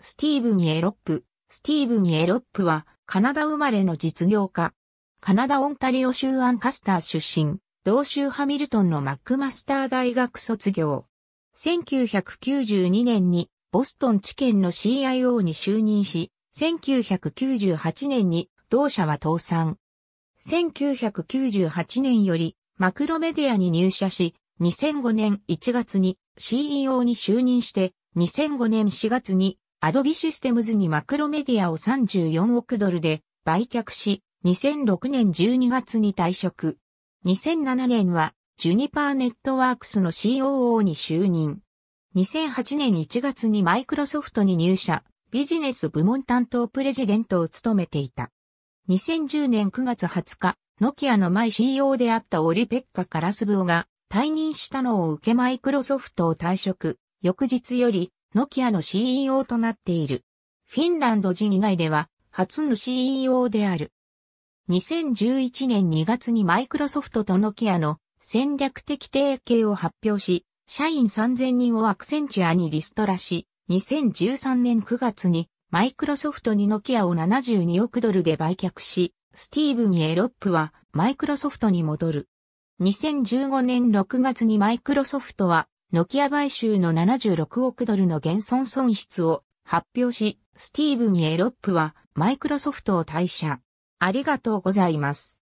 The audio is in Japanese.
スティーブン・エロップ。スティーブン・エロップは、カナダ生まれの実業家。カナダ・オンタリオ州アンカスター出身、同州ハミルトンのマックマスター大学卒業。1992年に、ボストン地検の CIO に就任し、1998年に、同社は倒産。1998年より、マクロメディアに入社し、2005年1月に CEO に就任して、2005年4月にアドビシステムズにマクロメディアを34億ドルで売却し、2006年12月に退職。2007年は、ジュニパーネットワークスの COO に就任。2008年1月にマイクロソフトに入社、ビジネス部門担当プレジデントを務めていた。2010年9月20日、ノキアの前 CEO であったオリペッカ・カラスブオが退任したのを受けマイクロソフトを退職。翌日よりノキアの CEO となっている。フィンランド人以外では初の CEO である。2011年2月にマイクロソフトとノキアの戦略的提携を発表し、社員3000人をアクセンチュアにリストラし、2013年9月にマイクロソフトにノキアを72億ドルで売却し、スティーブン・エロップはマイクロソフトに戻る。2015年6月にマイクロソフトはノキア買収の76億ドルの減損損失を発表し、スティーブン・エロップはマイクロソフトを退社。ありがとうございます。